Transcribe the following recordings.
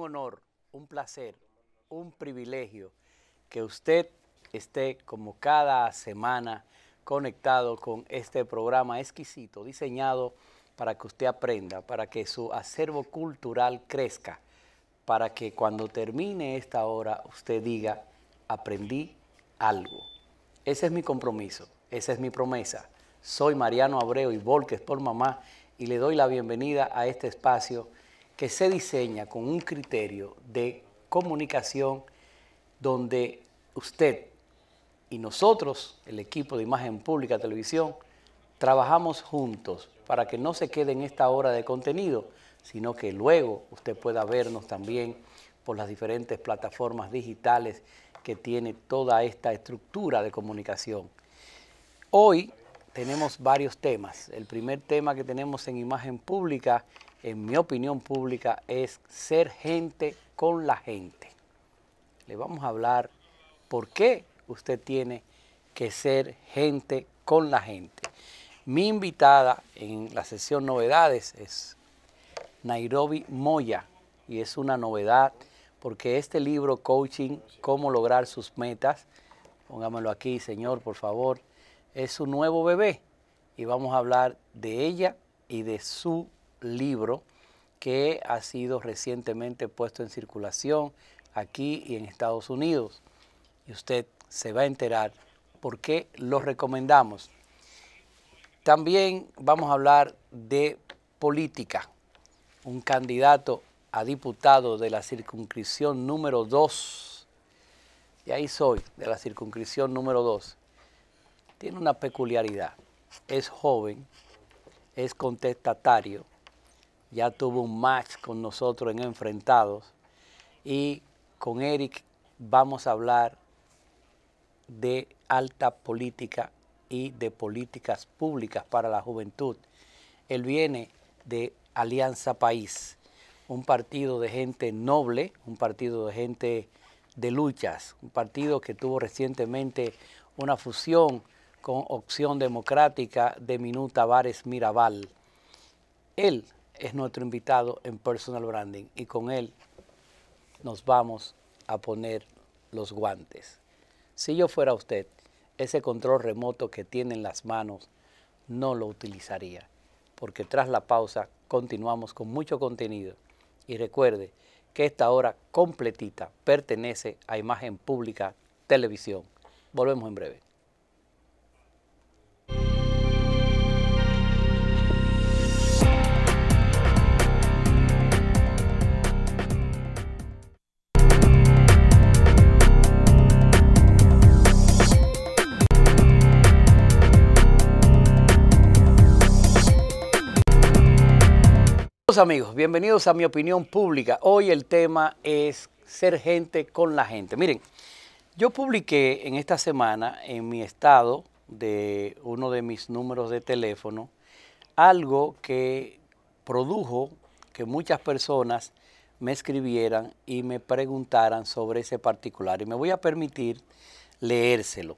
honor, un placer, un privilegio que usted esté como cada semana conectado con este programa exquisito, diseñado para que usted aprenda, para que su acervo cultural crezca, para que cuando termine esta hora usted diga, aprendí algo. Ese es mi compromiso, esa es mi promesa. Soy Mariano Abreu y Volques por Mamá y le doy la bienvenida a este espacio que se diseña con un criterio de comunicación donde usted y nosotros, el equipo de Imagen Pública Televisión, trabajamos juntos para que no se quede en esta hora de contenido, sino que luego usted pueda vernos también por las diferentes plataformas digitales que tiene toda esta estructura de comunicación. Hoy tenemos varios temas. El primer tema que tenemos en Imagen Pública en mi opinión pública, es ser gente con la gente. Le vamos a hablar por qué usted tiene que ser gente con la gente. Mi invitada en la sesión novedades es Nairobi Moya y es una novedad porque este libro Coaching, cómo lograr sus metas, póngamelo aquí, señor, por favor, es su nuevo bebé y vamos a hablar de ella y de su libro que ha sido recientemente puesto en circulación aquí y en Estados Unidos. Y usted se va a enterar por qué lo recomendamos. También vamos a hablar de política. Un candidato a diputado de la circunscripción número 2, y ahí soy, de la circunscripción número 2, tiene una peculiaridad. Es joven, es contestatario, ya tuvo un match con nosotros en Enfrentados. Y con Eric vamos a hablar de alta política y de políticas públicas para la juventud. Él viene de Alianza País, un partido de gente noble, un partido de gente de luchas, un partido que tuvo recientemente una fusión con Opción Democrática de Minuta Vares Mirabal. Él es nuestro invitado en Personal Branding y con él nos vamos a poner los guantes. Si yo fuera usted, ese control remoto que tiene en las manos no lo utilizaría, porque tras la pausa continuamos con mucho contenido. Y recuerde que esta hora completita pertenece a Imagen Pública Televisión. Volvemos en breve. amigos, bienvenidos a mi opinión pública. Hoy el tema es ser gente con la gente. Miren, yo publiqué en esta semana en mi estado de uno de mis números de teléfono algo que produjo que muchas personas me escribieran y me preguntaran sobre ese particular. Y me voy a permitir leérselo.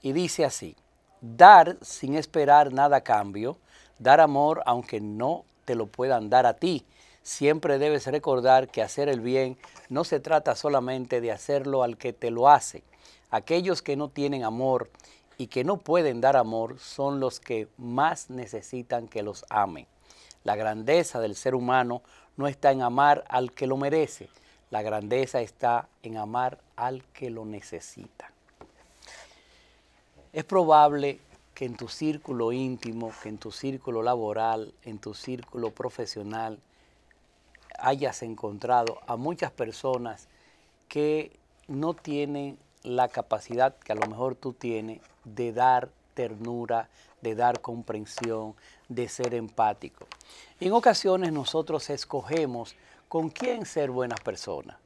Y dice así, dar sin esperar nada a cambio, dar amor aunque no te lo puedan dar a ti. Siempre debes recordar que hacer el bien no se trata solamente de hacerlo al que te lo hace. Aquellos que no tienen amor y que no pueden dar amor son los que más necesitan que los amen. La grandeza del ser humano no está en amar al que lo merece, la grandeza está en amar al que lo necesita. Es probable que en tu círculo íntimo, que en tu círculo laboral, en tu círculo profesional, hayas encontrado a muchas personas que no tienen la capacidad que a lo mejor tú tienes de dar ternura, de dar comprensión, de ser empático. en ocasiones nosotros escogemos con quién ser buenas personas.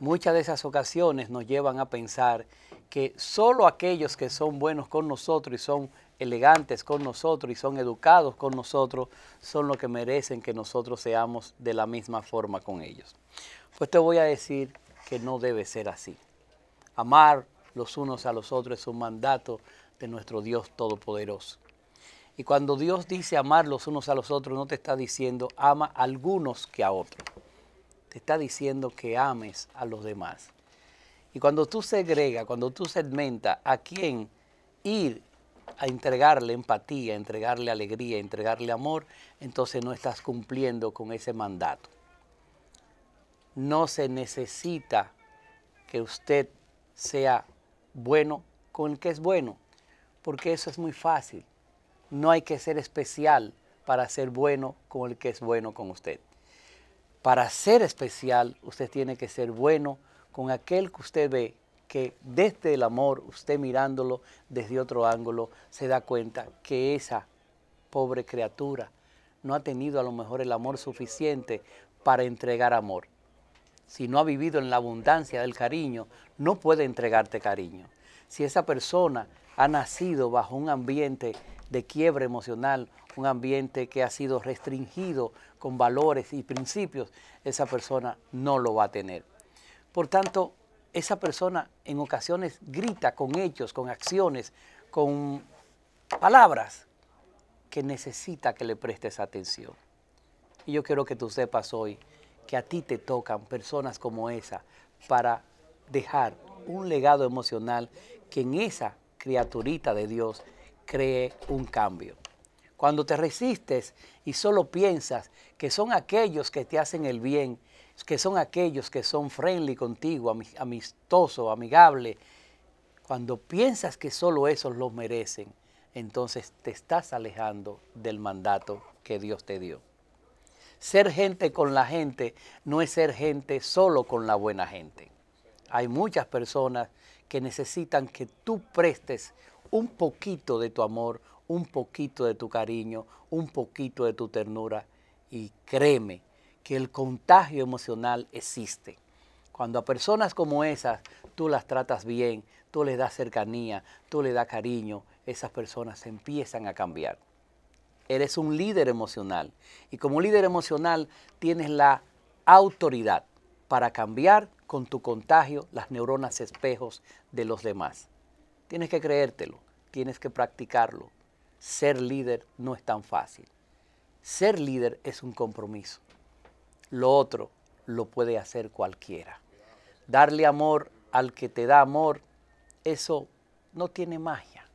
Muchas de esas ocasiones nos llevan a pensar que solo aquellos que son buenos con nosotros y son elegantes con nosotros y son educados con nosotros son los que merecen que nosotros seamos de la misma forma con ellos. Pues te voy a decir que no debe ser así. Amar los unos a los otros es un mandato de nuestro Dios Todopoderoso. Y cuando Dios dice amar los unos a los otros, no te está diciendo ama a algunos que a otros. Te está diciendo que ames a los demás. Y cuando tú segregas, cuando tú segmentas a quién ir a entregarle empatía, entregarle alegría, entregarle amor, entonces no estás cumpliendo con ese mandato. No se necesita que usted sea bueno con el que es bueno, porque eso es muy fácil. No hay que ser especial para ser bueno con el que es bueno con usted. Para ser especial, usted tiene que ser bueno con aquel que usted ve que desde el amor, usted mirándolo desde otro ángulo, se da cuenta que esa pobre criatura no ha tenido a lo mejor el amor suficiente para entregar amor. Si no ha vivido en la abundancia del cariño, no puede entregarte cariño. Si esa persona ha nacido bajo un ambiente de quiebre emocional, un ambiente que ha sido restringido con valores y principios, esa persona no lo va a tener. Por tanto, esa persona en ocasiones grita con hechos, con acciones, con palabras que necesita que le prestes atención. Y yo quiero que tú sepas hoy que a ti te tocan personas como esa para dejar un legado emocional que en esa criaturita de Dios cree un cambio. Cuando te resistes y solo piensas que son aquellos que te hacen el bien que son aquellos que son friendly contigo, amistoso, amigable. Cuando piensas que solo esos los merecen, entonces te estás alejando del mandato que Dios te dio. Ser gente con la gente no es ser gente solo con la buena gente. Hay muchas personas que necesitan que tú prestes un poquito de tu amor, un poquito de tu cariño, un poquito de tu ternura. Y créeme, que el contagio emocional existe. Cuando a personas como esas tú las tratas bien, tú les das cercanía, tú les das cariño, esas personas empiezan a cambiar. Eres un líder emocional y como líder emocional tienes la autoridad para cambiar con tu contagio las neuronas espejos de los demás. Tienes que creértelo, tienes que practicarlo. Ser líder no es tan fácil. Ser líder es un compromiso. Lo otro lo puede hacer cualquiera. Darle amor al que te da amor, eso no tiene magia,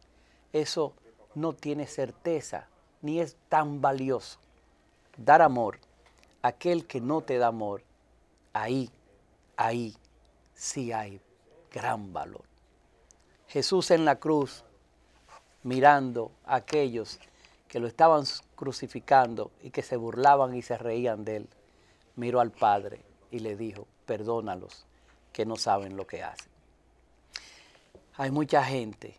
eso no tiene certeza, ni es tan valioso. Dar amor, a aquel que no te da amor, ahí, ahí sí hay gran valor. Jesús en la cruz, mirando a aquellos que lo estaban crucificando y que se burlaban y se reían de él, miró al Padre y le dijo, perdónalos, que no saben lo que hacen. Hay mucha gente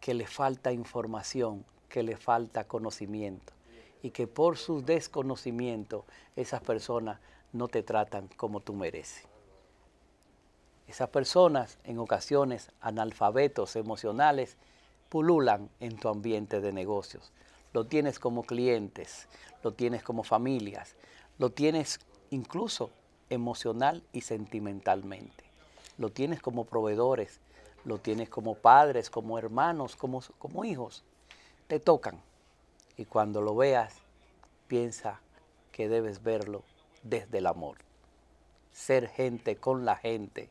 que le falta información, que le falta conocimiento y que por su desconocimiento esas personas no te tratan como tú mereces. Esas personas, en ocasiones analfabetos emocionales, pululan en tu ambiente de negocios. Lo tienes como clientes, lo tienes como familias, lo tienes incluso emocional y sentimentalmente. Lo tienes como proveedores, lo tienes como padres, como hermanos, como, hijos. Te tocan y cuando lo veas, piensa que debes verlo desde el amor. Ser gente con la gente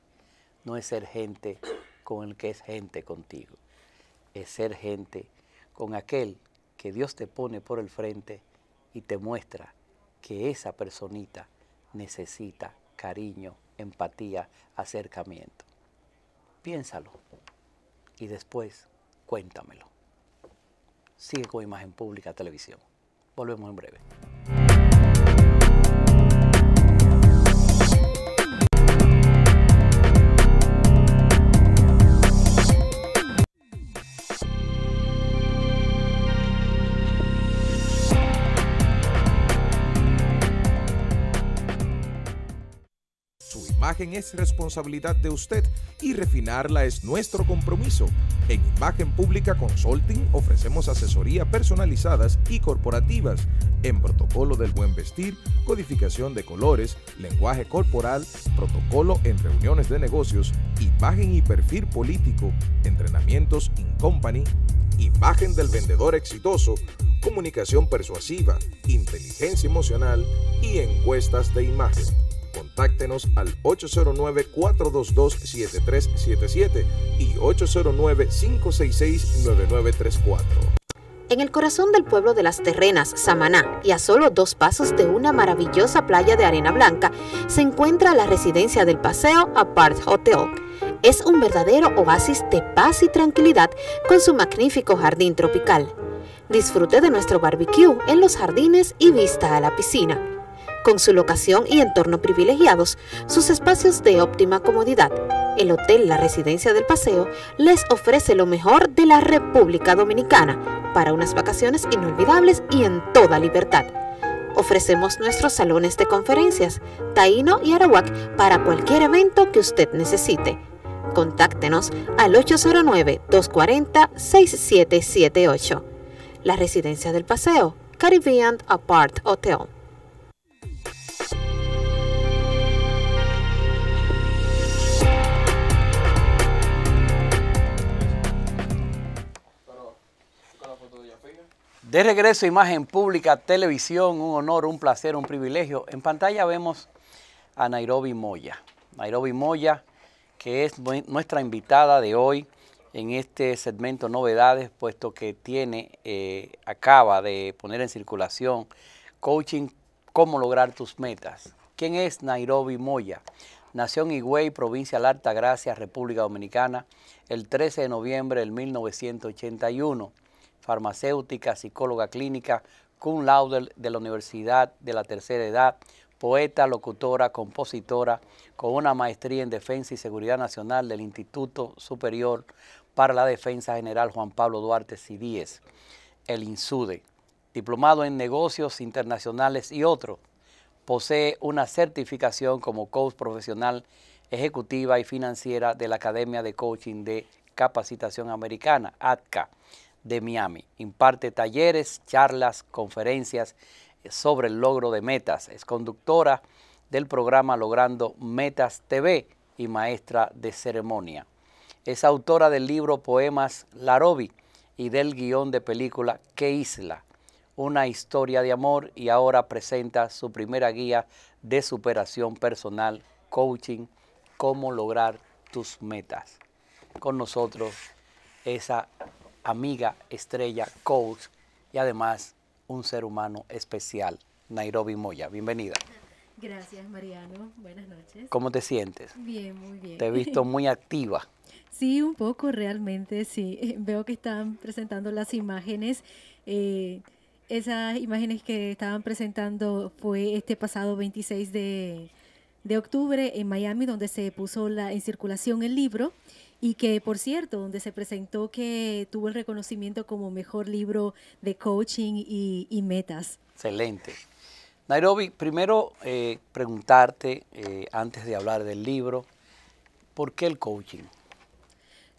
no es ser gente con el que es gente contigo. Es ser gente con aquel que Dios te pone por el frente y te muestra que esa personita necesita cariño, empatía, acercamiento. Piénsalo y después cuéntamelo. Sigue con Imagen Pública Televisión. Volvemos en breve. es responsabilidad de usted y refinarla es nuestro compromiso. En Imagen Pública Consulting ofrecemos asesoría personalizadas y corporativas en protocolo del buen vestir, codificación de colores, lenguaje corporal, protocolo en reuniones de negocios, imagen y perfil político, entrenamientos in company, imagen del vendedor exitoso, comunicación persuasiva, inteligencia emocional y encuestas de imagen. Contáctenos al 809-422-7377 y 809-566-9934. En el corazón del pueblo de las Terrenas, Samaná, y a solo dos pasos de una maravillosa playa de arena blanca, se encuentra la residencia del paseo Apart Hotel. Es un verdadero oasis de paz y tranquilidad con su magnífico jardín tropical. Disfrute de nuestro barbecue en los jardines y vista a la piscina con su locación y entorno privilegiados, sus espacios de óptima comodidad, el Hotel La Residencia del Paseo les ofrece lo mejor de la República Dominicana para unas vacaciones inolvidables y en toda libertad. Ofrecemos nuestros salones de conferencias, Taíno y Arawak para cualquier evento que usted necesite. Contáctenos al 809-240-6778. La Residencia del Paseo, Caribbean Apart Hotel. De regreso, Imagen Pública, Televisión, un honor, un placer, un privilegio. En pantalla vemos a Nairobi Moya. Nairobi Moya, que es nuestra invitada de hoy en este segmento Novedades, puesto que tiene, eh, acaba de poner en circulación coaching Cómo lograr tus metas. ¿Quién es Nairobi Moya? Nació en Higüey, provincia de Alta Gracia, República Dominicana, el 13 de noviembre del 1981 farmacéutica, psicóloga clínica, cum laude de la Universidad de la Tercera Edad, poeta, locutora, compositora, con una maestría en Defensa y Seguridad Nacional del Instituto Superior para la Defensa General Juan Pablo Duarte Cidíez, el INSUDE, diplomado en negocios internacionales y otros. Posee una certificación como coach profesional ejecutiva y financiera de la Academia de Coaching de Capacitación Americana, ATCA, de Miami. Imparte talleres, charlas, conferencias sobre el logro de metas. Es conductora del programa Logrando Metas TV y maestra de ceremonia. Es autora del libro Poemas Larobi y del guión de película Qué Isla, una historia de amor y ahora presenta su primera guía de superación personal, coaching, cómo lograr tus metas. Con nosotros esa amiga, estrella, coach y además un ser humano especial, Nairobi Moya. Bienvenida. Gracias, Mariano. Buenas noches. ¿Cómo te sientes? Bien, muy bien. Te he visto muy activa. Sí, un poco realmente, sí. Veo que están presentando las imágenes. Eh, esas imágenes que estaban presentando fue este pasado 26 de, octubre en Miami, donde se puso la, en circulación el libro y que por cierto, donde se presentó que tuvo el reconocimiento como mejor libro de coaching y, metas. Excelente. Nairobi, primero eh, preguntarte, eh, antes de hablar del libro, ¿por qué el coaching?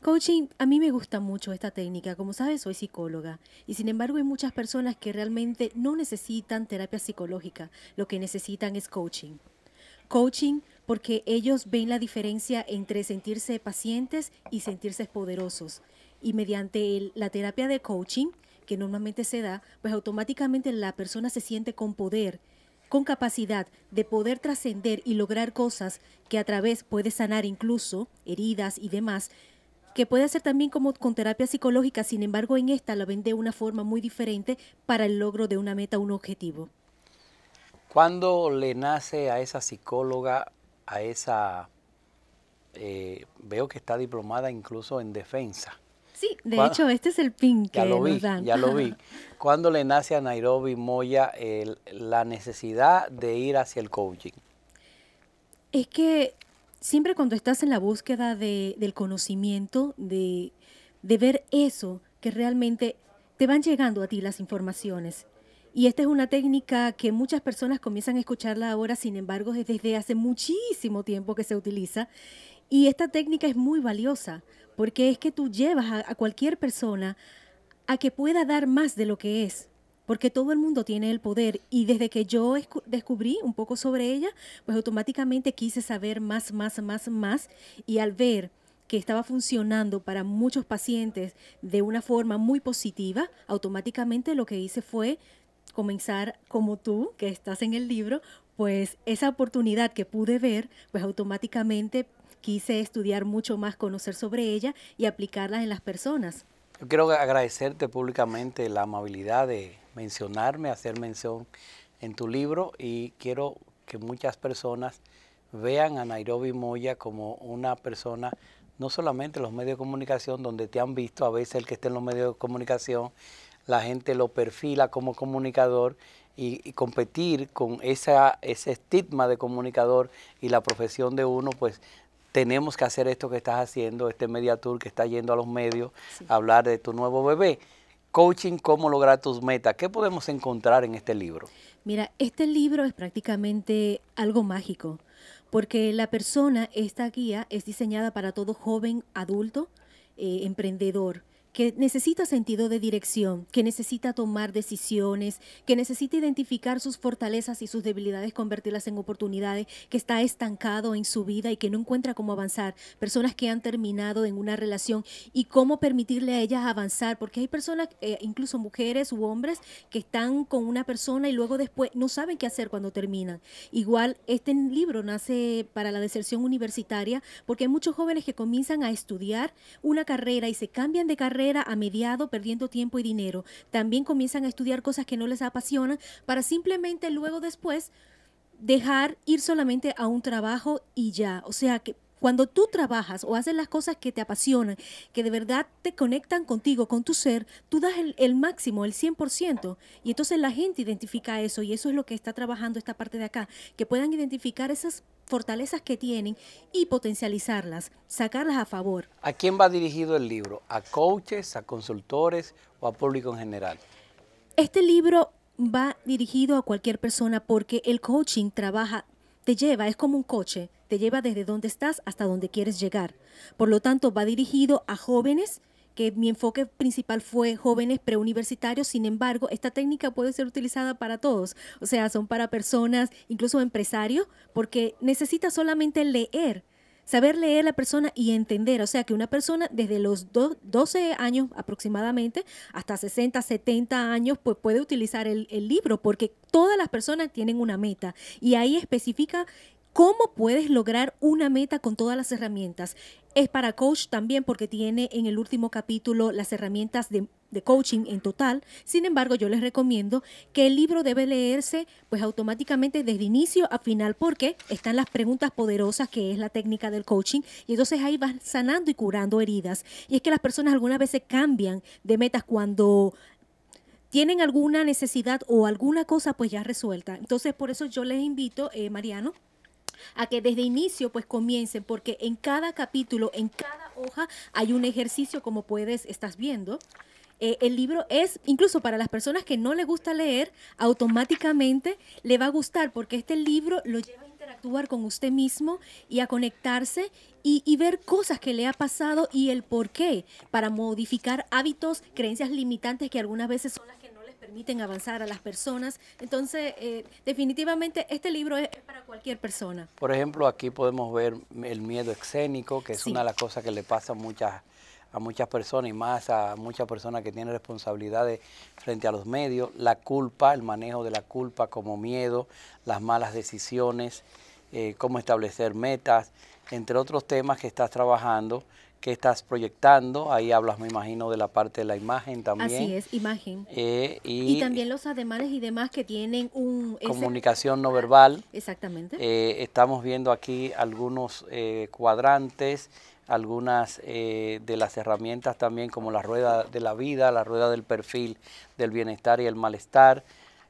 Coaching, a mí me gusta mucho esta técnica. Como sabes, soy psicóloga y sin embargo hay muchas personas que realmente no necesitan terapia psicológica. Lo que necesitan es coaching. Coaching porque ellos ven la diferencia entre sentirse pacientes y sentirse poderosos. Y mediante la terapia de coaching, que normalmente se da, pues automáticamente la persona se siente con poder, con capacidad de poder trascender y lograr cosas que a través puede sanar incluso heridas y demás, que puede hacer también como con terapia psicológica, sin embargo en esta la ven de una forma muy diferente para el logro de una meta, un objetivo. ¿Cuándo le nace a esa psicóloga a esa... Eh, veo que está diplomada incluso en defensa. Sí, de hecho este es el pin que ya lo vi, Ya lo vi. ¿Cuándo le nace a Nairobi Moya la necesidad de ir hacia el coaching? Es que siempre cuando estás en la búsqueda de, del conocimiento, de, de ver eso que realmente te van llegando a ti las informaciones. Y esta es una técnica que muchas personas comienzan a escucharla ahora, sin embargo, es desde hace muchísimo tiempo que se utiliza. Y esta técnica es muy valiosa, porque es que tú llevas a, a cualquier persona a que pueda dar más de lo que es, porque todo el mundo tiene el poder y desde que yo descubrí un poco sobre ella, pues automáticamente quise saber más, más, más, más y al ver que estaba funcionando para muchos pacientes de una forma muy positiva, automáticamente lo que hice fue comenzar como tú, que estás en el libro, pues esa oportunidad que pude ver, pues automáticamente quise estudiar mucho más, conocer sobre ella y aplicarla en las personas. Yo quiero agradecerte públicamente la amabilidad de mencionarme, hacer mención en tu libro y quiero que muchas personas vean a Nairobi Moya como una persona, no solamente los medios de comunicación, donde te han visto a veces el que esté en los medios de comunicación, la gente lo perfila como comunicador y, competir con ese estigma de comunicador y la profesión de uno, pues tenemos que hacer esto que estás haciendo, este Media Tour que está yendo a los medios hablar de tu nuevo bebé. Coaching, cómo lograr tus metas. ¿Qué podemos encontrar en este libro? Mira, este libro es prácticamente algo mágico, porque la persona, esta guía, es diseñada para todo joven adulto, eh, emprendedor que necesita sentido de dirección, que necesita tomar decisiones, que necesita identificar sus fortalezas y sus debilidades, convertirlas en oportunidades, que está estancado en su vida y que no encuentra cómo avanzar. Personas que han terminado en una relación y cómo permitirle a ellas avanzar, porque hay personas, eh, incluso mujeres u hombres, que están con una persona y luego después no saben qué hacer cuando terminan. Igual, este libro nace para la deserción universitaria porque hay muchos jóvenes que comienzan a estudiar una carrera y se cambian de carrera a mediado, perdiendo tiempo y dinero. También comienzan a estudiar cosas que no les apasionan para simplemente luego después dejar ir solamente a un trabajo y ya. O sea que cuando tú trabajas o haces las cosas que te apasionan, que de verdad te conectan contigo, con tu ser, tú das el, el, máximo, el 100%. Y entonces la gente identifica eso y eso es lo que está trabajando esta parte de acá, que puedan identificar esas fortalezas que tienen y potencializarlas, sacarlas a favor. ¿A quién va dirigido el libro? ¿A coaches, a consultores o a público en general? Este libro va dirigido a cualquier persona porque el coaching trabaja, te lleva, es como un coche te lleva desde donde estás hasta donde quieres llegar. Por lo tanto, va dirigido a jóvenes, que mi enfoque principal fue jóvenes preuniversitarios, sin embargo, esta técnica puede ser utilizada para todos, o sea, son para personas, incluso empresarios, porque necesita solamente leer, saber leer la persona y entender, o sea, que una persona desde los 12 años aproximadamente hasta 60, 70 años, pues puede utilizar el, el libro, porque todas las personas tienen una meta y ahí especifica ¿Cómo puedes lograr una meta con todas las herramientas? Es para coach también porque tiene en el último capítulo las herramientas de, coaching en total. Sin embargo, yo les recomiendo que el libro debe leerse pues automáticamente desde inicio a final porque están las preguntas poderosas que es la técnica del coaching y entonces ahí vas sanando y curando heridas. Y es que las personas algunas veces cambian de metas cuando tienen alguna necesidad o alguna cosa pues ya resuelta. Entonces por eso yo les invito, eh, Mariano, a que desde inicio pues comiencen, porque en cada capítulo, en cada hoja hay un ejercicio como puedes, estás viendo. Eh, el libro es, incluso para las personas que no le gusta leer, automáticamente le va a gustar porque este libro lo lleva a interactuar con usted mismo y a conectarse y, y, ver cosas que le ha pasado y el por qué para modificar hábitos, creencias limitantes que algunas veces son las permiten avanzar a las personas. Entonces, eh, definitivamente este libro es para cualquier persona. Por ejemplo, aquí podemos ver el miedo escénico, que es una de las cosas que le pasa a muchas a muchas personas y más a muchas personas que tienen responsabilidades frente a los medios, la culpa, el manejo de la culpa como miedo, las malas decisiones, eh, cómo establecer metas, entre otros temas que estás trabajando que estás proyectando. Ahí hablas, me imagino, de la parte de la imagen también. Así es, imagen. Eh, y, también los ademanes y demás que tienen un... Comunicación no verbal. Exactamente. Eh, estamos viendo aquí algunos eh, cuadrantes, algunas de las herramientas también como la rueda de la vida, la rueda del perfil del bienestar y el malestar.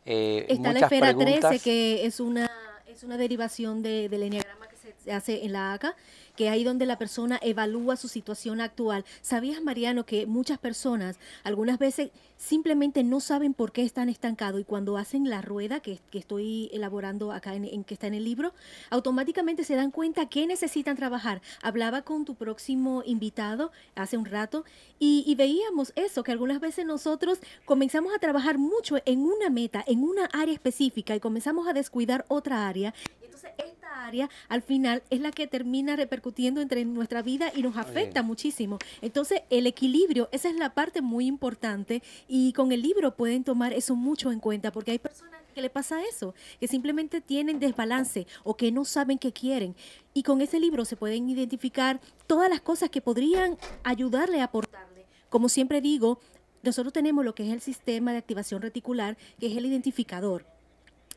Está la esfera que es una, es una derivación de, del enneagrama que se hace en la ACA que ahí donde la persona evalúa su situación actual. ¿Sabías, Mariano, que muchas personas algunas veces simplemente no saben por qué están estancados y cuando hacen la rueda que, estoy elaborando acá en, que está en el libro, automáticamente se dan cuenta que necesitan trabajar? Hablaba con tu próximo invitado hace un rato y veíamos eso, que algunas veces nosotros comenzamos a trabajar mucho en una meta, en una área específica y comenzamos a descuidar otra área entonces, esta área al final es la que termina repercutiendo entre nuestra vida y nos afecta muchísimo. Entonces, el equilibrio, esa es la parte muy importante y con el libro pueden tomar eso mucho en cuenta porque hay personas que le pasa eso, que simplemente tienen desbalance o que no saben qué quieren. Y con ese libro se pueden identificar todas las cosas que podrían ayudarle a aportarle. Como siempre digo, nosotros tenemos lo que es el sistema de activación reticular, que es el identificador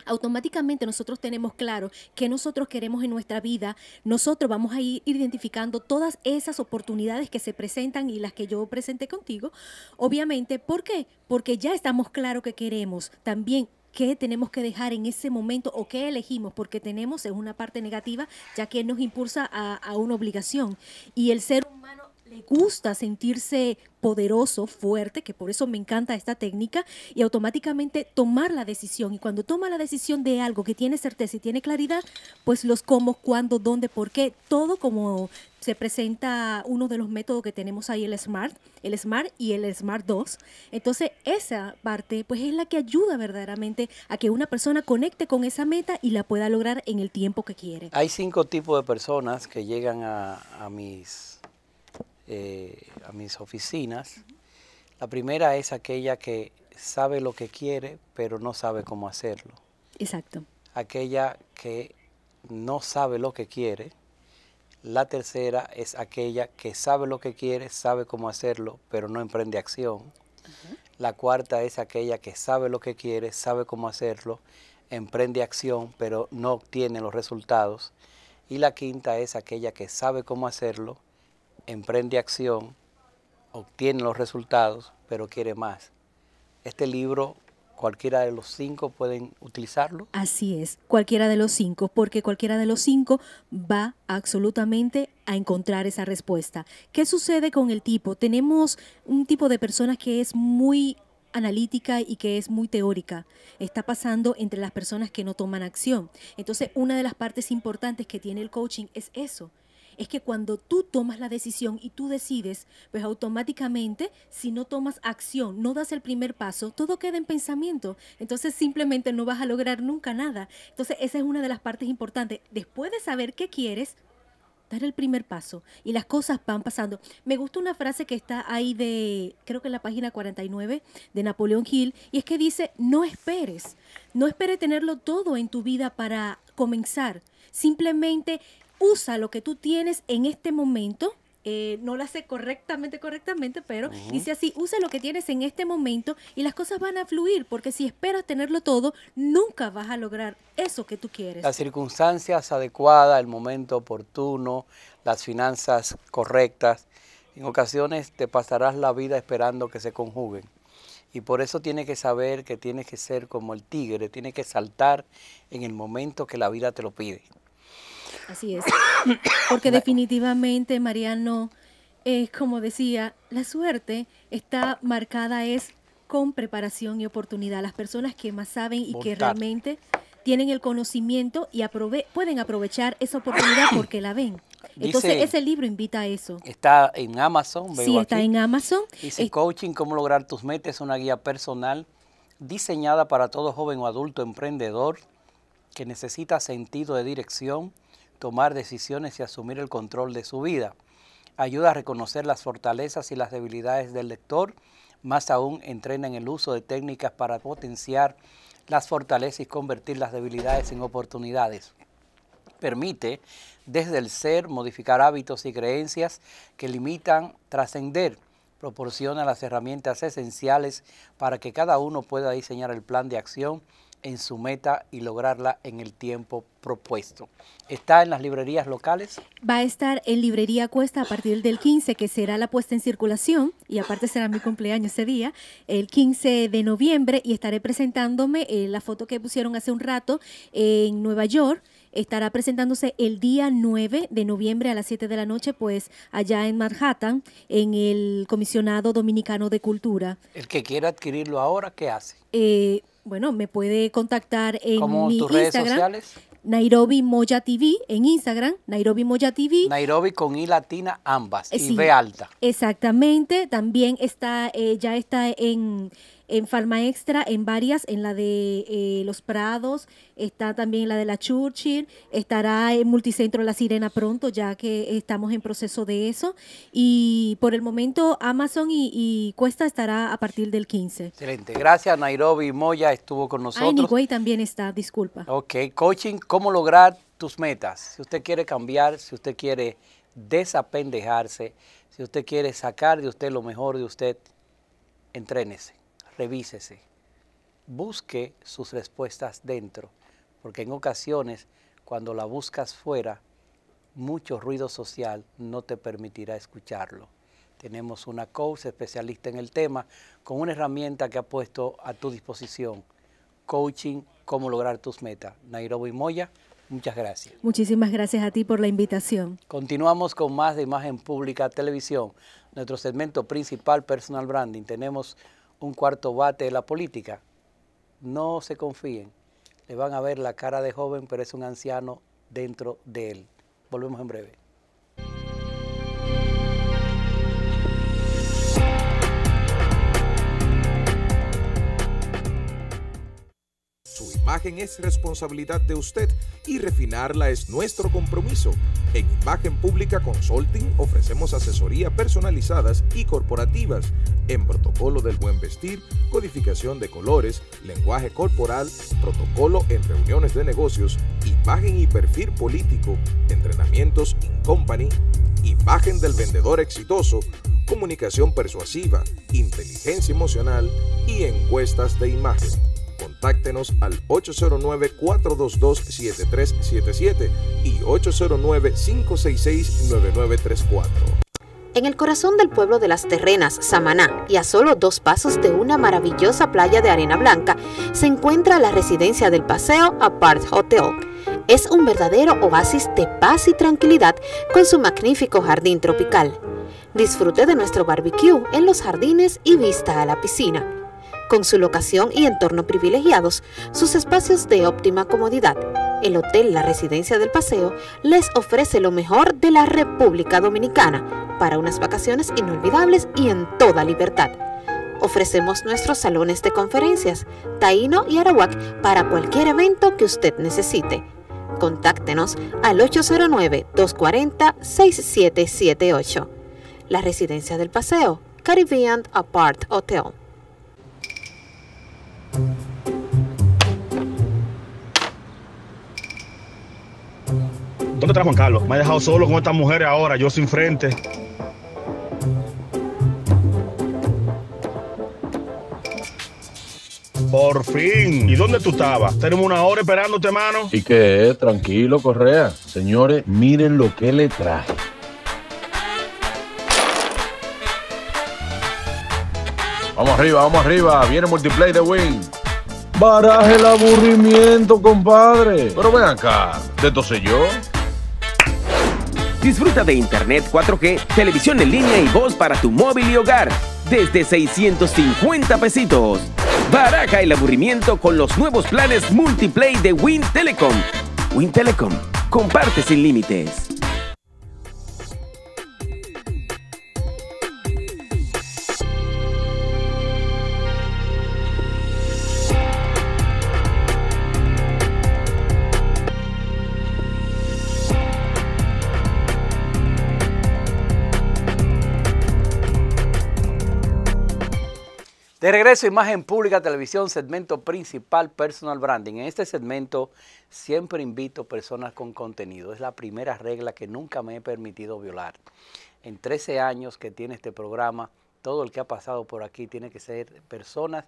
automáticamente nosotros tenemos claro que nosotros queremos en nuestra vida, nosotros vamos a ir identificando todas esas oportunidades que se presentan y las que yo presenté contigo. Obviamente, ¿por qué? Porque ya estamos claro que queremos también qué tenemos que dejar en ese momento o qué elegimos, porque tenemos es una parte negativa, ya que nos impulsa a una obligación. Y el ser humano le gusta sentirse poderoso, fuerte, que por eso me encanta esta técnica, y automáticamente tomar la decisión. Y cuando toma la decisión de algo que tiene certeza y tiene claridad, pues los cómo, cuándo, dónde, por qué, todo como se presenta uno de los métodos que tenemos ahí, el SMART, el SMART y el SMART 2. Entonces, esa parte, pues es la que ayuda verdaderamente a que una persona conecte con esa meta y la pueda lograr en el tiempo que quiere. Hay cinco tipos de personas que llegan a mis eh, a mis oficinas. La primera es aquella que sabe lo que quiere, pero no sabe cómo hacerlo. Exacto. Aquella que no sabe lo que quiere. La tercera es aquella que sabe lo que quiere, sabe cómo hacerlo, pero no emprende acción. La cuarta es aquella que sabe lo que quiere, sabe cómo hacerlo, emprende acción, pero no obtiene los resultados. Y la quinta es aquella que sabe cómo hacerlo, emprende acción, obtiene los resultados, pero quiere más. Este libro cualquiera de los cinco pueden utilizarlo. Así es, cualquiera de los cinco, porque cualquiera de los cinco va absolutamente a encontrar esa respuesta. ¿Qué sucede con el tipo? Tenemos un tipo de personas que es muy analítica y que es muy teórica. Está pasando entre las personas que no toman acción. Entonces, una de las partes importantes que tiene el coaching es eso, es que cuando tú tomas la decisión y tú decides, pues automáticamente, si no tomas acción, no das el primer paso, todo queda en pensamiento. Entonces simplemente no vas a lograr nunca nada. Entonces esa es una de las partes importantes. Después de saber qué quieres, dar el primer paso y las cosas van pasando. Me gusta una frase que está ahí de, creo que en la página 49 de Napoleón Hill, y es que dice, no esperes, no esperes tenerlo todo en tu vida para comenzar, simplemente usa lo que tú tienes en este momento. Eh, no lo hace correctamente, correctamente, pero dice así, usa lo que tienes en este momento y las cosas van a fluir, porque si esperas tenerlo todo, nunca vas a lograr eso que tú quieres. Las circunstancias adecuadas, el momento oportuno, las finanzas correctas. En ocasiones te pasarás la vida esperando que se conjuguen. Y por eso tienes que saber que tienes que ser como el tigre, tienes que saltar en el momento que la vida te lo pide. Así es. Porque definitivamente, Mariano, es eh, como decía, la suerte está marcada es con preparación y oportunidad. Las personas que más saben y que realmente tienen el conocimiento y pueden aprovechar esa oportunidad porque la ven. Entonces ese libro invita a eso. Está en Amazon. Veo sí, está en Amazon. Dice Coaching, cómo lograr tus metas, una guía personal diseñada para todo joven o adulto emprendedor que necesita sentido de dirección, tomar decisiones y asumir el control de su vida. Ayuda a reconocer las fortalezas y las debilidades del lector, más aún entrena en el uso de técnicas para potenciar las fortalezas y convertir las debilidades en oportunidades. Permite desde el ser modificar hábitos y creencias que limitan trascender proporciona las herramientas esenciales para que cada uno pueda diseñar el plan de acción en su meta y lograrla en el tiempo propuesto. ¿Está en las librerías locales? Va a estar en Librería Cuesta a partir del 15, que será la puesta en circulación, y aparte será mi cumpleaños ese día, el 15 de noviembre, y estaré presentándome eh, la foto que pusieron hace un rato en Nueva York estará presentándose el día 9 de noviembre a las 7 de la noche, pues allá en Manhattan, en el Comisionado Dominicano de Cultura. El que quiera adquirirlo ahora, ¿qué hace? Eh, bueno, me puede contactar en mi Instagram. Nairobi Moya TV en Instagram, Nairobi Moya TV. Nairobi con I latina ambas, y alta. Exactamente, también está, eh, ya está en, en Farma Extra, en varias, en la de eh, Los Prados, está también la de la Churchill, estará en Multicentro La Sirena pronto, ya que estamos en proceso de eso. Y por el momento Amazon y, Cuesta estará a partir del 15. Excelente, gracias. Nairobi Moya estuvo con ah, nosotros. Y también está, disculpa. Ok, coaching, ¿cómo lograr tus metas? Si usted quiere cambiar, si usted quiere desapendejarse, si usted quiere sacar de usted lo mejor de usted, entrénese revísese, busque sus respuestas dentro, porque en ocasiones cuando la buscas fuera, mucho ruido social no te permitirá escucharlo. Tenemos una coach especialista en el tema con una herramienta que ha puesto a tu disposición, coaching, cómo lograr tus metas. Nairobi Moya, muchas gracias. Muchísimas gracias a ti por la invitación. Continuamos con más de Imagen Pública Televisión, nuestro segmento principal, Personal Branding. Tenemos un cuarto bate de la política. No se confíen. Le van a ver la cara de joven, pero es un anciano dentro de él. Volvemos en breve. imagen es responsabilidad de usted y refinarla es nuestro compromiso. En Imagen Pública Consulting ofrecemos asesoría personalizadas y corporativas en protocolo del buen vestir, codificación de colores, lenguaje corporal, protocolo en reuniones de negocios, imagen y perfil político, entrenamientos in company, imagen del vendedor exitoso, comunicación persuasiva, inteligencia emocional y encuestas de imagen contáctenos al 809-422-7377 y 809-566-9934. En el corazón del pueblo de las Terrenas, Samaná, y a solo dos pasos de una maravillosa playa de arena blanca, se encuentra la residencia del paseo Apart Hotel. Es un verdadero oasis de paz y tranquilidad con su magnífico jardín tropical. Disfrute de nuestro barbecue en los jardines y vista a la piscina con su locación y entorno privilegiados, sus espacios de óptima comodidad, el Hotel La Residencia del Paseo les ofrece lo mejor de la República Dominicana para unas vacaciones inolvidables y en toda libertad. Ofrecemos nuestros salones de conferencias, Taíno y Arawak para cualquier evento que usted necesite. Contáctenos al 809-240-6778. La Residencia del Paseo, Caribbean Apart Hotel. ¿Dónde está Juan Carlos? Me ha dejado solo con estas mujeres ahora, yo sin frente. Por fin. ¿Y dónde tú estabas? Tenemos una hora esperándote, mano. ¿Y qué Tranquilo, Correa. Señores, miren lo que le traje. Vamos arriba, vamos arriba. Viene multiplay de Win. Baraje el aburrimiento, compadre. Pero ven acá, de tose yo. Disfruta de Internet 4G, televisión en línea y voz para tu móvil y hogar desde 650 pesitos. Baraja el aburrimiento con los nuevos planes Multiplay de Win Telecom. Win Telecom, comparte sin límites. De regreso, imagen pública, televisión, segmento principal, personal branding. En este segmento siempre invito personas con contenido. Es la primera regla que nunca me he permitido violar. En 13 años que tiene este programa, todo el que ha pasado por aquí tiene que ser personas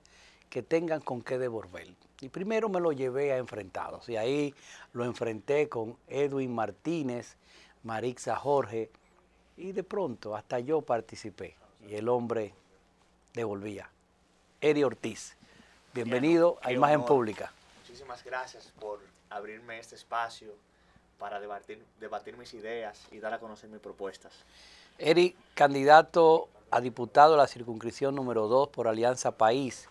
que tengan con qué devolver. Y primero me lo llevé a enfrentados. Y ahí lo enfrenté con Edwin Martínez, Marixa Jorge. Y de pronto hasta yo participé. Y el hombre devolvía. Eri Ortiz. Bienvenido a Imagen Pública. Muchísimas gracias por abrirme este espacio para debatir, mis ideas y dar a conocer mis propuestas. Eri, candidato a diputado de la circunscripción número 2 por Alianza País.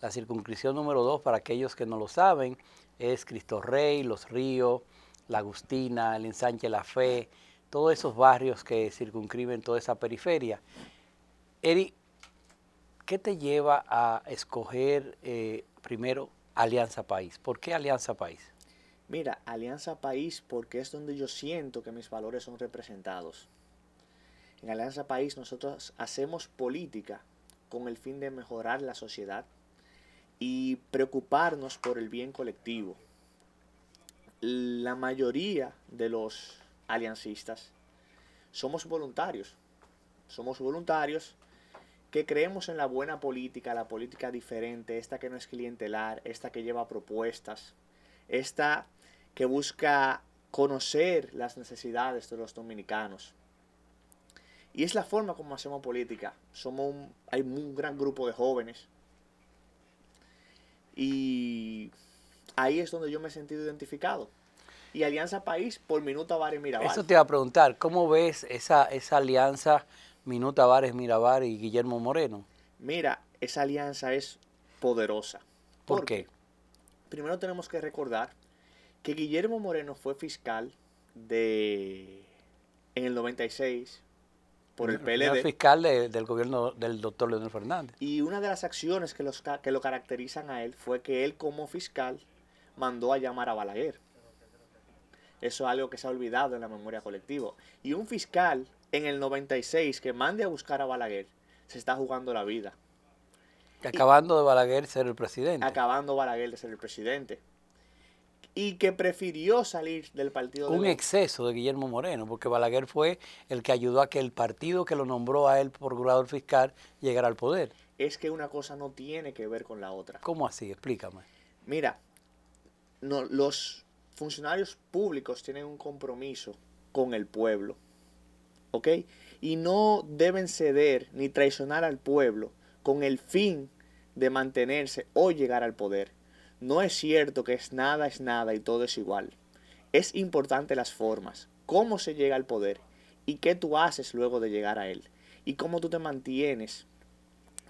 La circunscripción número 2, para aquellos que no lo saben, es Cristo Rey, Los Ríos, La Agustina, el Ensanche La Fe, todos esos barrios que circunscriben toda esa periferia. Eri, ¿qué te lleva a escoger eh, primero Alianza País? ¿Por qué Alianza País? Mira, Alianza País porque es donde yo siento que mis valores son representados. En Alianza País nosotros hacemos política con el fin de mejorar la sociedad y preocuparnos por el bien colectivo. La mayoría de los aliancistas somos voluntarios. Somos voluntarios que creemos en la buena política, la política diferente, esta que no es clientelar, esta que lleva propuestas, esta que busca conocer las necesidades de los dominicanos. Y es la forma como hacemos política. Somos un, hay un gran grupo de jóvenes. Y ahí es donde yo me he sentido identificado. Y Alianza País por Minuto Bar y Mirabal. Eso te iba a preguntar, ¿cómo ves esa, esa alianza Minuta Vares, Mirabar y Guillermo Moreno. Mira, esa alianza es poderosa. ¿Por qué? Primero tenemos que recordar que Guillermo Moreno fue fiscal de en el 96 por el PLD. Fue fiscal del gobierno del doctor Leonel Fernández. Y una de las acciones que, los, que lo caracterizan a él fue que él como fiscal mandó a llamar a Balaguer. Eso es algo que se ha olvidado en la memoria colectiva. Y un fiscal en el 96 que mande a buscar a Balaguer, se está jugando la vida. Acabando de Balaguer ser el presidente. Acabando Balaguer de ser el presidente. Y que prefirió salir del partido. Un exceso de Guillermo Moreno, porque Balaguer fue el que ayudó a que el partido que lo nombró a él procurador fiscal llegara al poder. Es que una cosa no tiene que ver con la otra. ¿Cómo así? Explícame. Mira, no, los funcionarios públicos tienen un compromiso con el pueblo y no deben ceder ni traicionar al pueblo con el fin de mantenerse o llegar al poder. No es cierto que es nada, es nada y todo es igual. Es importante las formas, cómo se llega al poder y qué tú haces luego de llegar a él y cómo tú te mantienes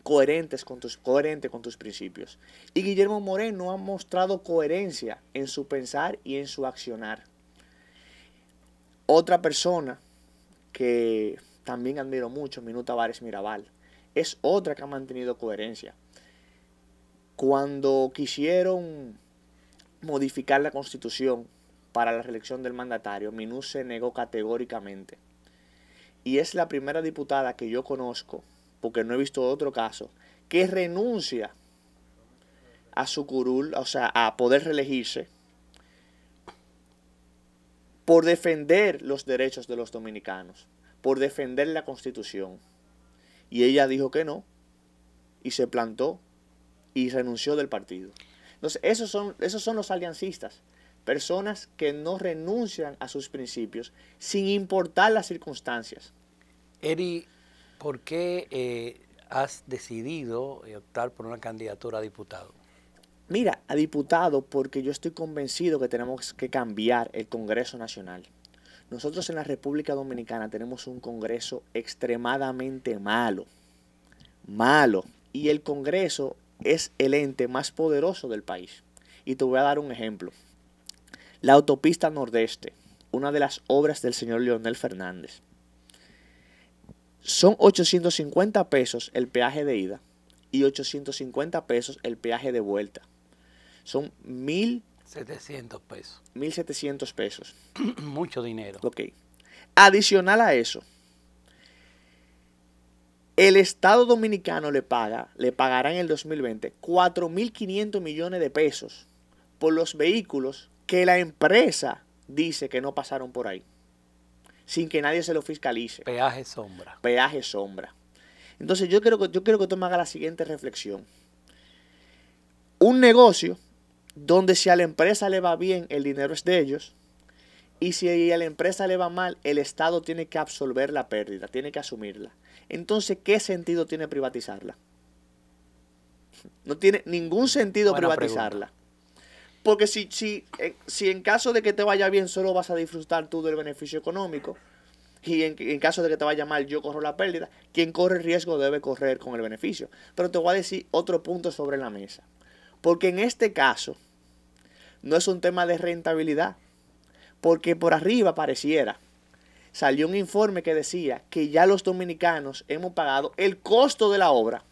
coherentes con tus, coherente con tus principios. Y Guillermo Moreno ha mostrado coherencia en su pensar y en su accionar. Otra persona que también admiro mucho, Minú Tavares Mirabal. Es otra que ha mantenido coherencia. Cuando quisieron modificar la constitución para la reelección del mandatario, Minú se negó categóricamente. Y es la primera diputada que yo conozco, porque no he visto otro caso, que renuncia a su curul, o sea, a poder reelegirse por defender los derechos de los dominicanos, por defender la constitución. Y ella dijo que no, y se plantó, y renunció del partido. Entonces, esos son, esos son los aliancistas, personas que no renuncian a sus principios sin importar las circunstancias. Eri, ¿por qué eh, has decidido optar por una candidatura a diputado? mira, a diputado, porque yo estoy convencido que tenemos que cambiar el Congreso Nacional. Nosotros en la República Dominicana tenemos un Congreso extremadamente malo, malo, y el Congreso es el ente más poderoso del país. Y te voy a dar un ejemplo. La autopista Nordeste, una de las obras del señor Leonel Fernández. Son 850 pesos el peaje de ida y 850 pesos el peaje de vuelta son mil... pesos. 1.700 pesos. Mucho dinero. Ok. Adicional a eso, el Estado Dominicano le paga, le pagará en el 2020 4.500 millones de pesos por los vehículos que la empresa dice que no pasaron por ahí, sin que nadie se lo fiscalice. Peaje sombra. Peaje sombra. Entonces yo quiero, yo quiero que tú me hagas la siguiente reflexión. Un negocio donde si a la empresa le va bien, el dinero es de ellos. Y si a la empresa le va mal, el Estado tiene que absorber la pérdida, tiene que asumirla. Entonces, ¿qué sentido tiene privatizarla? No tiene ningún sentido privatizarla. Porque si, eh, si, en caso de que te vaya bien, solo vas a disfrutar tú del beneficio económico, y en, caso de que te vaya mal, yo corro la pérdida, quien corre el riesgo debe correr con el beneficio. Pero te voy a decir otro punto sobre la mesa. Porque en este caso no es un tema de rentabilidad, porque por arriba pareciera. Salió un informe que decía que ya los dominicanos hemos pagado el costo de la obra,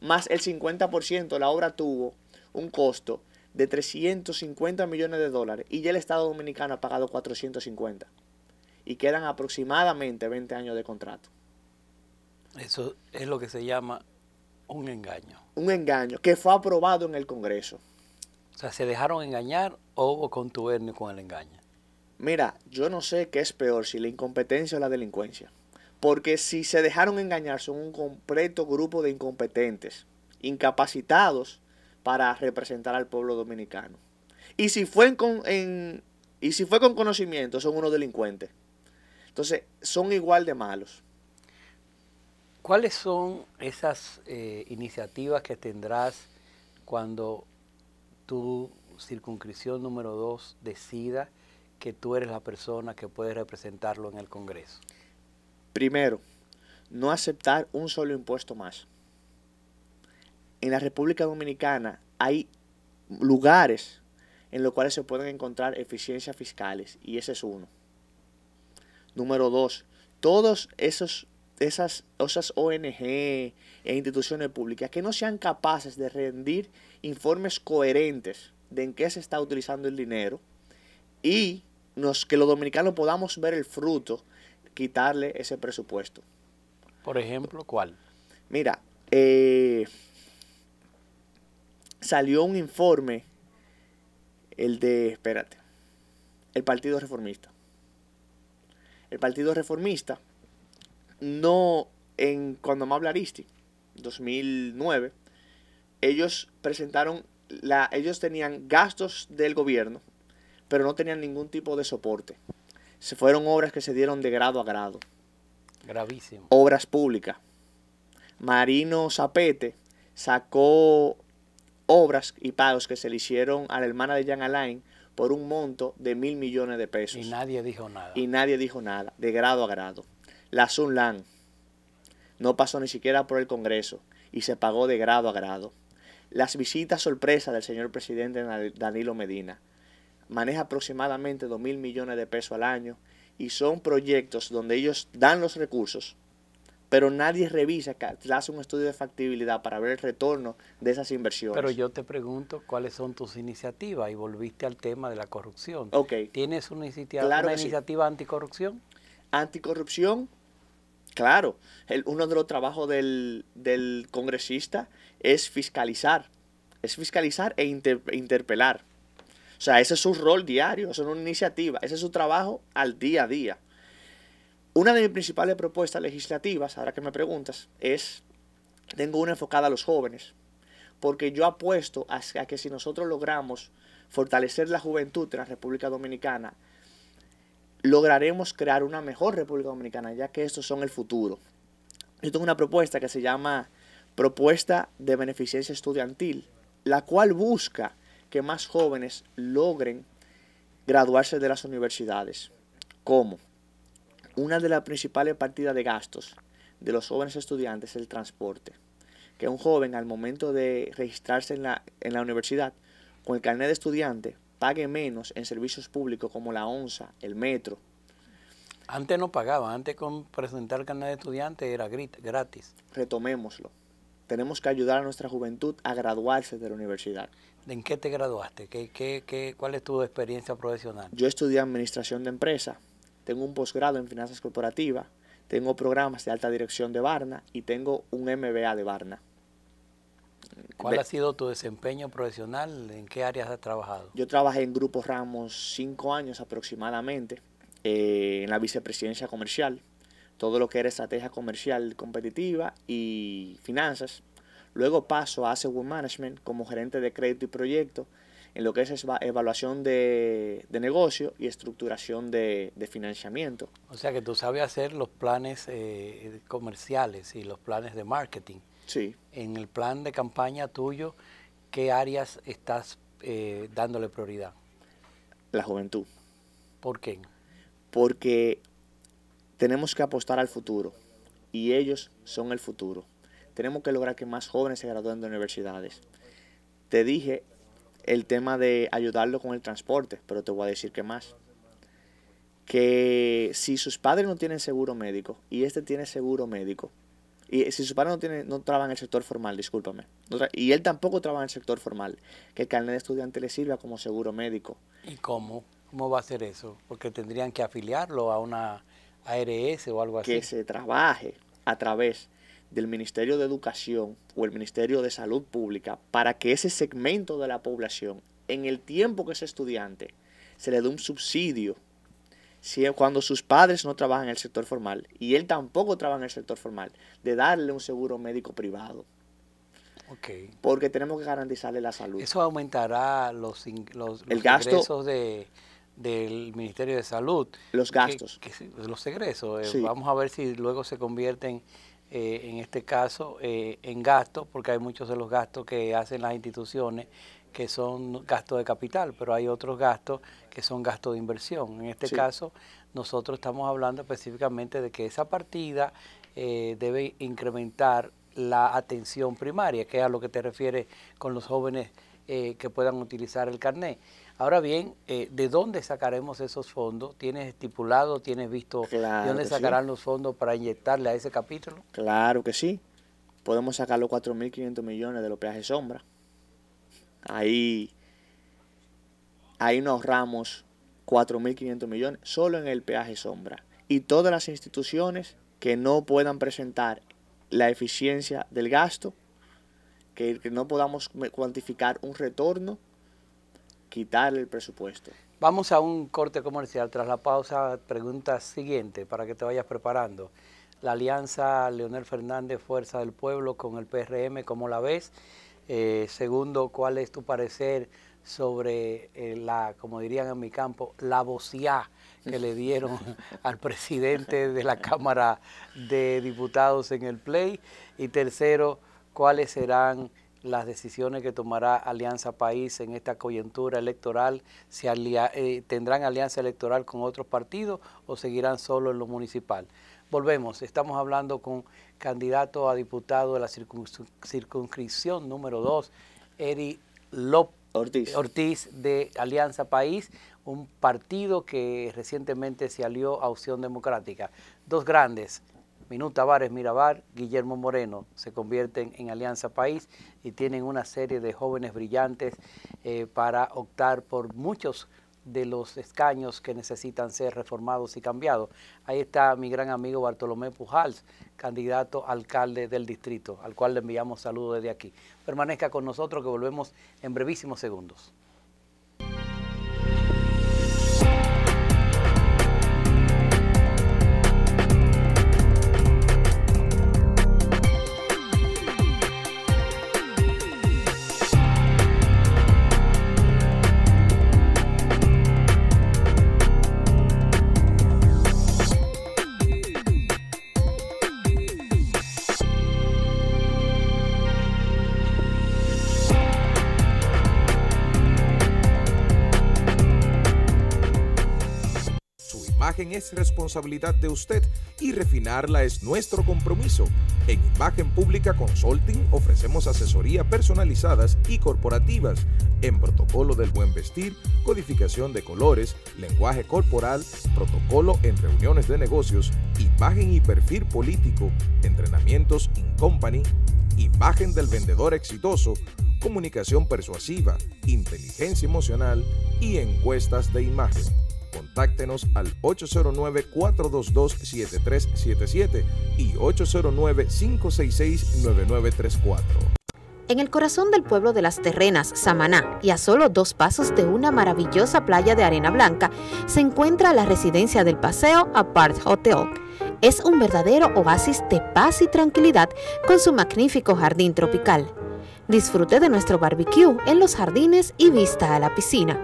más el 50%. La obra tuvo un costo de 350 millones de dólares y ya el Estado dominicano ha pagado 450. Y quedan aproximadamente 20 años de contrato. Eso es lo que se llama un engaño un engaño que fue aprobado en el Congreso. O sea, ¿se dejaron engañar o hubo contubernio con el engaño? Mira, yo no sé qué es peor, si la incompetencia o la delincuencia. Porque si se dejaron engañar son un completo grupo de incompetentes, incapacitados para representar al pueblo dominicano. Y si fue, y si fue con conocimiento, son unos delincuentes. Entonces, son igual de malos. ¿Cuáles son esas eh, iniciativas que tendrás cuando tu circunscripción número dos decida que tú eres la persona que puede representarlo en el Congreso? Primero, no aceptar un solo impuesto más. En la República Dominicana hay lugares en los cuales se pueden encontrar eficiencias fiscales y ese es uno. Número dos, todos esos esas, ONG e instituciones públicas que no sean capaces de rendir informes coherentes de en qué se está utilizando el dinero y nos, que los dominicanos podamos ver el fruto, quitarle ese presupuesto. Por ejemplo, ¿cuál? Mira, eh, salió un informe, el de, espérate, el Partido Reformista. El Partido Reformista no en cuando me Aristi, 2009 ellos presentaron la ellos tenían gastos del gobierno pero no tenían ningún tipo de soporte se fueron obras que se dieron de grado a grado gravísimo obras públicas Marino Zapete sacó obras y pagos que se le hicieron a la hermana de Jean Alain por un monto de mil millones de pesos. Y nadie dijo nada. Y nadie dijo nada, de grado a grado. La Sunland no pasó ni siquiera por el Congreso y se pagó de grado a grado. Las visitas sorpresa del señor presidente Danilo Medina maneja aproximadamente 2 mil millones de pesos al año y son proyectos donde ellos dan los recursos, pero nadie revisa, hace un estudio de factibilidad para ver el retorno de esas inversiones. Pero yo te pregunto cuáles son tus iniciativas y volviste al tema de la corrupción. ¿Tienes una, iniciativa anticorrupción? Anticorrupción Claro, el, uno de los trabajos del, del congresista es fiscalizar, es fiscalizar e interpelar. O sea, ese es su rol diario, eso es una iniciativa, ese es su trabajo al día a día. Una de mis principales propuestas legislativas, ahora que me preguntas, es, tengo una enfocada a los jóvenes, porque yo apuesto a, que si nosotros logramos fortalecer la juventud en la República Dominicana, lograremos crear una mejor República Dominicana, ya que estos son el futuro. Yo tengo una propuesta que se llama Propuesta de Beneficencia Estudiantil, la cual busca que más jóvenes logren graduarse de las universidades. ¿Cómo? Una de las principales partidas de gastos de los jóvenes estudiantes es el transporte. Que un joven al momento de registrarse en la, en la universidad con el carnet de estudiante pague menos en servicios públicos como la ONSA, el metro. Antes no pagaba, antes con presentar el canal de estudiante era gratis. Retomémoslo. Tenemos que ayudar a nuestra juventud a graduarse de la universidad. ¿En qué te graduaste? ¿Qué, qué, cuál es tu experiencia profesional? Yo estudié Administración de Empresa, tengo un posgrado en Finanzas Corporativas, tengo programas de alta dirección de Varna y tengo un MBA de Varna. ¿Cuál ha sido tu desempeño profesional? ¿En qué áreas has trabajado? Yo trabajé en Grupo Ramos cinco años aproximadamente, eh, en la vicepresidencia comercial, todo lo que era estrategia comercial competitiva y finanzas. Luego paso a Asset Management como gerente de crédito y proyecto en lo que es evaluación de, negocio y estructuración de, financiamiento. O sea que tú sabes hacer los planes eh, comerciales y los planes de marketing. En el plan de campaña tuyo, ¿qué áreas estás eh, dándole prioridad? La juventud. ¿Por qué? Porque tenemos que apostar al futuro y ellos son el futuro. Tenemos que lograr que más jóvenes se gradúen de universidades. Te dije el tema de ayudarlo con el transporte, pero te voy a decir que más. Que si sus padres no tienen seguro médico y este tiene seguro médico, y si su padre no, tiene, no trabaja en el sector formal, discúlpame. y él tampoco trabaja en el sector formal. Que el carnet de estudiante le sirva como seguro médico. ¿Y cómo? ¿Cómo va a hacer eso? Porque tendrían que afiliarlo a una ARS o algo así. Que se trabaje a través del Ministerio de Educación o el Ministerio de Salud Pública para que ese segmento de la población, en el tiempo que es estudiante, se le dé un subsidio si, cuando sus padres no trabajan en el sector formal y él tampoco trabaja en el sector formal, de darle un seguro médico privado. Okay. Porque tenemos que garantizarle la salud. Eso aumentará los, los, ingresos de, del Ministerio de Salud. Los gastos. los egresos. Eh, vamos a ver si luego se convierten, eh, en este caso, eh, en gastos, porque hay muchos de los gastos que hacen las instituciones que son gastos de capital, pero hay otros gastos que son gastos de inversión. En este caso, nosotros estamos hablando específicamente de que esa partida eh, debe incrementar la atención primaria, que es a lo que te refieres con los jóvenes eh, que puedan utilizar el carnet. Ahora bien, eh, ¿de dónde sacaremos esos fondos? ¿Tienes estipulado, tienes visto de dónde sacarán los fondos para inyectarle a ese capítulo? Claro que sí. Podemos sacar los 4.500 millones de los peajes sombra. Ahí ahí nos ahorramos 4.500 millones solo en el peaje sombra. Y todas las instituciones que no puedan presentar la eficiencia del gasto, que, no podamos cuantificar un retorno, quitar el presupuesto. Vamos a un corte comercial. Tras la pausa, pregunta siguiente para que te vayas preparando. La alianza Leonel Fernández Fuerza del Pueblo con el PRM, ¿cómo la ves? Eh, segundo, ¿cuál es tu parecer sobre eh, la, como dirían en mi campo, la vociá que le dieron al presidente de la Cámara de Diputados en el Play. Y tercero, cuáles serán las decisiones que tomará Alianza País en esta coyuntura electoral, ¿Se eh, ¿tendrán alianza electoral con otros partidos o seguirán solo en lo municipal? Volvemos, estamos hablando con candidato a diputado de la circunscripción número 2, Eri López. Ortiz. de Alianza País, un partido que recientemente se alió a Opción Democrática. Dos grandes, Minuta Tavares Mirabar, Guillermo Moreno, se convierten en Alianza País y tienen una serie de jóvenes brillantes eh, para optar por muchos de los escaños que necesitan ser reformados y cambiados. Ahí está mi gran amigo Bartolomé Pujals, candidato alcalde del distrito, al cual le enviamos saludos desde aquí. Permanezca con nosotros que volvemos en brevísimos segundos. es responsabilidad de usted y refinarla es nuestro compromiso. En Imagen Pública Consulting ofrecemos asesoría personalizadas y corporativas en protocolo del buen vestir, codificación de colores, lenguaje corporal, protocolo en reuniones de negocios, imagen y perfil político, entrenamientos in company, imagen del vendedor exitoso, comunicación persuasiva, inteligencia emocional y encuestas de imagen. Contáctenos al 809-422-7377 y 809-566-9934. En el corazón del pueblo de las Terrenas, Samaná, y a solo dos pasos de una maravillosa playa de arena blanca, se encuentra la residencia del paseo Apart Hotel. Es un verdadero oasis de paz y tranquilidad con su magnífico jardín tropical. Disfrute de nuestro barbecue en los jardines y vista a la piscina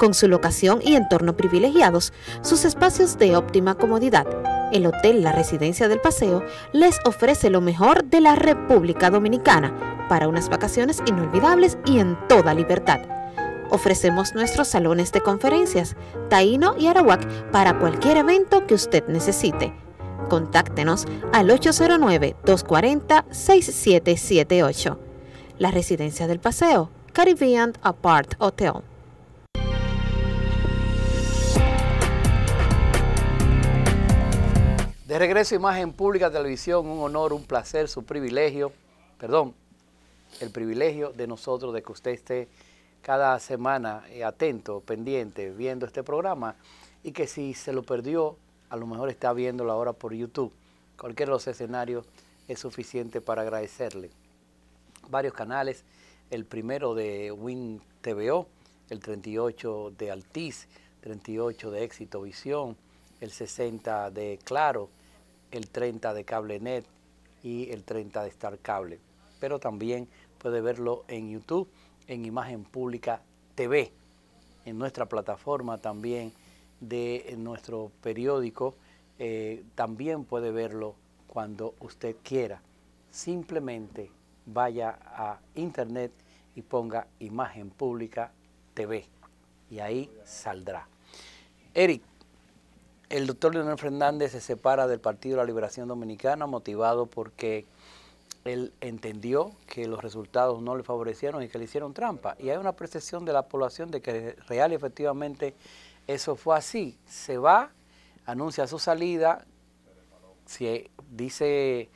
con su locación y entorno privilegiados, sus espacios de óptima comodidad, el Hotel La Residencia del Paseo les ofrece lo mejor de la República Dominicana para unas vacaciones inolvidables y en toda libertad. Ofrecemos nuestros salones de conferencias, Taíno y Arawak para cualquier evento que usted necesite. Contáctenos al 809-240-6778. La Residencia del Paseo, Caribbean Apart Hotel. De regreso, Imagen Pública Televisión, un honor, un placer, su privilegio, perdón, el privilegio de nosotros de que usted esté cada semana eh, atento, pendiente, viendo este programa y que si se lo perdió, a lo mejor está viéndolo ahora por YouTube. Cualquiera de los escenarios es suficiente para agradecerle. Varios canales, el primero de Win TVO, el 38 de Altiz, 38 de Éxito Visión, el 60 de Claro, el 30 de CableNet y el 30 de Star Cable. Pero también puede verlo en YouTube, en Imagen Pública TV, en nuestra plataforma también de nuestro periódico. Eh, también puede verlo cuando usted quiera. Simplemente vaya a internet y ponga Imagen Pública TV y ahí saldrá. Eric, el doctor Leonel Fernández se separa del Partido de la Liberación Dominicana motivado porque él entendió que los resultados no le favorecieron y que le hicieron trampa. Y hay una percepción de la población de que real y efectivamente eso fue así. Se va, anuncia su salida, si dice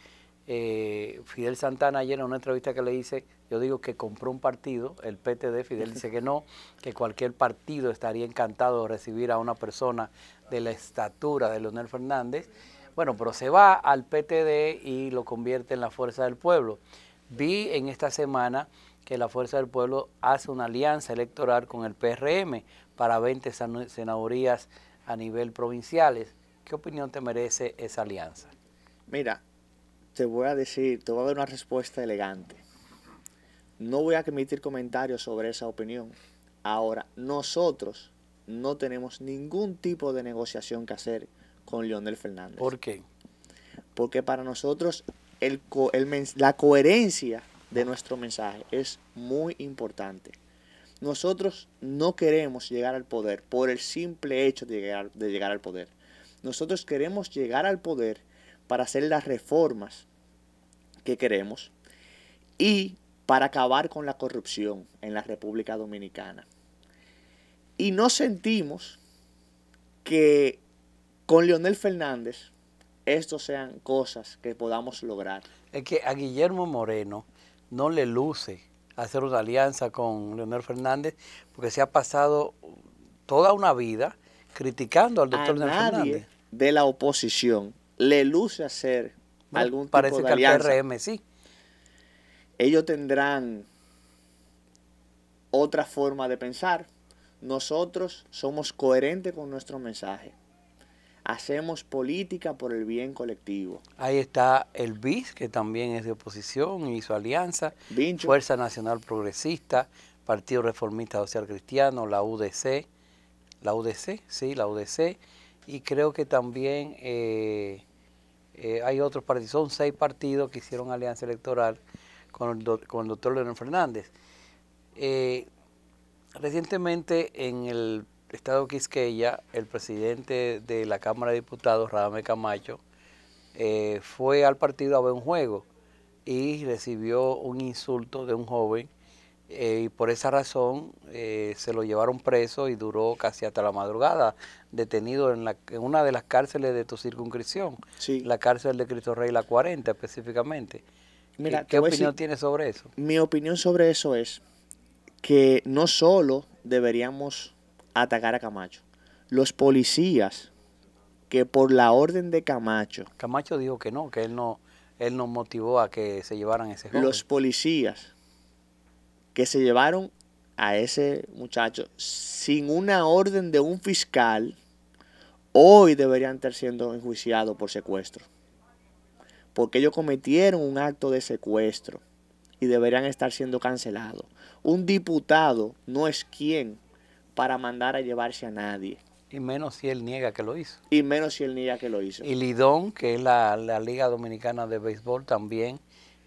eh, Fidel Santana ayer en una entrevista que le hice, yo digo que compró un partido, el PTD, Fidel dice que no, que cualquier partido estaría encantado de recibir a una persona de la estatura de Leonel Fernández. Bueno, pero se va al PTD y lo convierte en la Fuerza del Pueblo. Vi en esta semana que la Fuerza del Pueblo hace una alianza electoral con el PRM para 20 senadurías a nivel provinciales. ¿Qué opinión te merece esa alianza? Mira, te voy a decir, te voy a dar una respuesta elegante. No voy a emitir comentarios sobre esa opinión. Ahora, nosotros no tenemos ningún tipo de negociación que hacer con Leonel Fernández. ¿Por qué? Porque para nosotros la coherencia de nuestro mensaje es muy importante. Nosotros no queremos llegar al poder por el simple hecho de llegar, de llegar al poder. Nosotros queremos llegar al poder para hacer las reformas que queremos y para acabar con la corrupción en la República Dominicana. Y no sentimos que con Leonel Fernández estos sean cosas que podamos lograr. Es que a Guillermo Moreno no le luce hacer una alianza con Leonel Fernández porque se ha pasado toda una vida criticando al doctor Fernández. De la oposición le luce hacer algún tipo de que al PRM sí. Ellos tendrán otra forma de pensar, nosotros somos coherentes con nuestro mensaje. Hacemos política por el bien colectivo. Ahí está el BIS, que también es de oposición y su alianza, Fuerza Nacional Progresista, Partido Reformista Social Cristiano, la UDC, la UDC, sí, la UDC, y creo que también eh, eh, hay otros partidos, son seis partidos que hicieron alianza electoral con el, doctor Leonel Fernández. Eh, Recientemente en el estado Quisqueya, el presidente de la Cámara de Diputados, Radame Camacho, eh, fue al partido a ver un juego y recibió un insulto de un joven eh, y por esa razón eh, se lo llevaron preso y duró casi hasta la madrugada detenido en, una de las cárceles de tu circunscripción, la cárcel de Cristo Rey, la 40 específicamente. Mira, ¿Qué, opinión tienes sobre eso? Mi opinión sobre eso es que no solo deberíamos atacar a Camacho, los policías que por la orden de Camacho. Camacho dijo que no, que él no, él no motivó a que se llevaran ese Los policías que se llevaron a ese muchacho sin una orden de un fiscal, hoy deberían estar siendo enjuiciados por secuestro. Porque ellos cometieron un acto de secuestro y deberían estar siendo cancelados. Un diputado no es quien para mandar a llevarse a nadie. Y menos si él niega que lo hizo. Y menos si él niega que lo hizo. Y Lidón, que es la, Liga Dominicana de Béisbol, también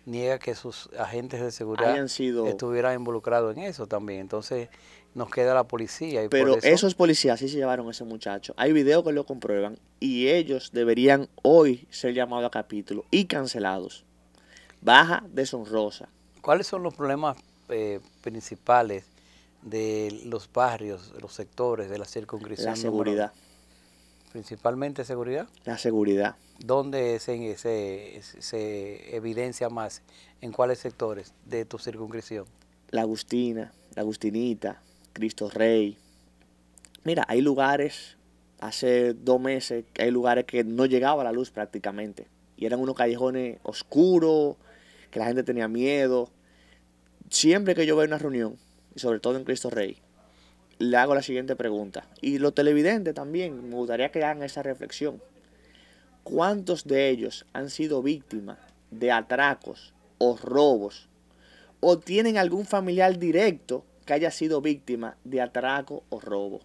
niega que sus agentes de seguridad estuvieran involucrados en eso también. Entonces nos queda la policía. Pero esos policías sí se llevaron a ese muchacho. Hay videos que lo comprueban y ellos deberían hoy ser llamados a capítulo y cancelados. Baja deshonrosa. ¿Cuáles son los problemas eh, principales de los barrios, los sectores de la circunscripción? La seguridad. ¿Principalmente seguridad? La seguridad. ¿Dónde se, se evidencia más? ¿En cuáles sectores de tu circunscripción? La Agustina, la Agustinita, Cristo Rey. Mira, hay lugares, hace dos meses, hay lugares que no llegaba la luz prácticamente. Y eran unos callejones oscuros, que la gente tenía miedo siempre que yo veo una reunión, y sobre todo en Cristo Rey, le hago la siguiente pregunta. Y los televidentes también, me gustaría que hagan esa reflexión. ¿Cuántos de ellos han sido víctimas de atracos o robos? ¿O tienen algún familiar directo que haya sido víctima de atraco o robo?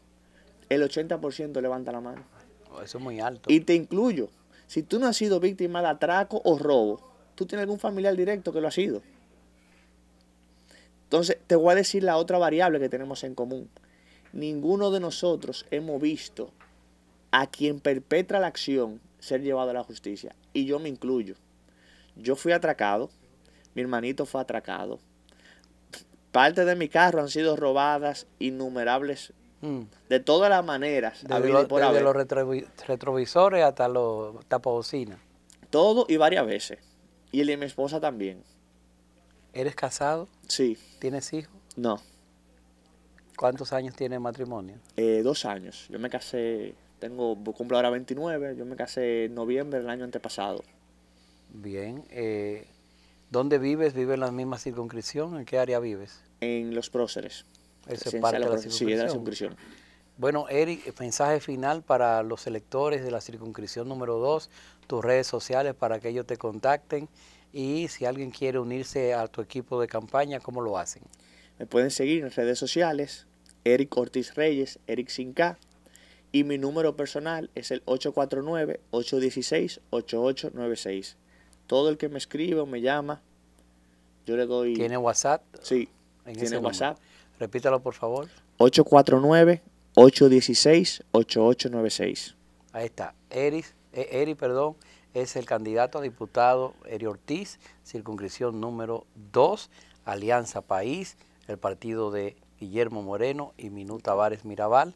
El 80% levanta la mano. Oh, eso es muy alto. Y te incluyo. Si tú no has sido víctima de atraco o robo, tú tienes algún familiar directo que lo ha sido. Entonces, te voy a decir la otra variable que tenemos en común. Ninguno de nosotros hemos visto a quien perpetra la acción ser llevado a la justicia. Y yo me incluyo. Yo fui atracado, mi hermanito fue atracado. Parte de mi carro han sido robadas innumerables mm. de todas las maneras. Desde, los retrovisores hasta los tapabocinas. Todo y varias veces. Y el de mi esposa también. ¿Eres casado? Sí. ¿Tienes hijos? No. ¿Cuántos años tiene matrimonio? Eh, dos años. Yo me casé, tengo, cumplo ahora 29, yo me casé en noviembre del año antepasado. Bien. Eh, ¿Dónde vives? ¿Vives en la misma circunscripción? ¿En qué área vives? En Los Próceres. Eso es parte de la, Sí, de la circunscripción. Bueno, Eric, mensaje final para los electores de la circunscripción número 2, tus redes sociales para que ellos te contacten y si alguien quiere unirse a tu equipo de campaña, ¿cómo lo hacen? Me pueden seguir en redes sociales, Eric Ortiz Reyes, Eric Sinca, y mi número personal es el 849-816-8896. Todo el que me escribe o me llama, yo le doy... ¿Tiene WhatsApp? Sí, tiene WhatsApp. Repítalo, por favor. 849-816-8896. Ahí está, Eric, eh, Eric, perdón, es el candidato a diputado Eri Ortiz, circunscripción número 2, Alianza País, el partido de Guillermo Moreno y Minú Tavares Mirabal.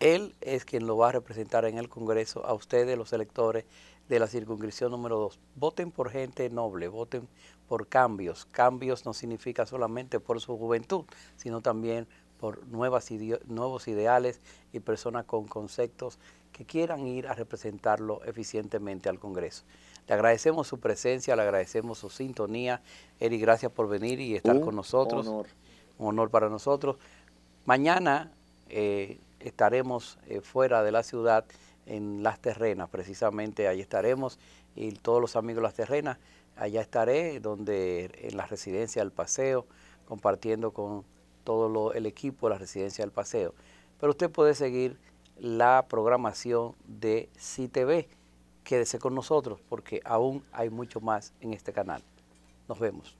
Él es quien lo va a representar en el Congreso a ustedes, los electores de la circunscripción número 2. Voten por gente noble, voten por cambios. Cambios no significa solamente por su juventud, sino también por nuevas nuevos ideales y personas con conceptos que quieran ir a representarlo eficientemente al Congreso. Le agradecemos su presencia, le agradecemos su sintonía. Eri, gracias por venir y estar con nosotros. Honor. Un honor para nosotros. Mañana eh, estaremos eh, fuera de la ciudad en Las Terrenas, precisamente ahí estaremos y todos los amigos de Las Terrenas, allá estaré donde en la residencia del paseo, compartiendo con todo el equipo de la residencia del paseo. Pero usted puede seguir la programación de CITV. Quédese con nosotros porque aún hay mucho más en este canal. Nos vemos.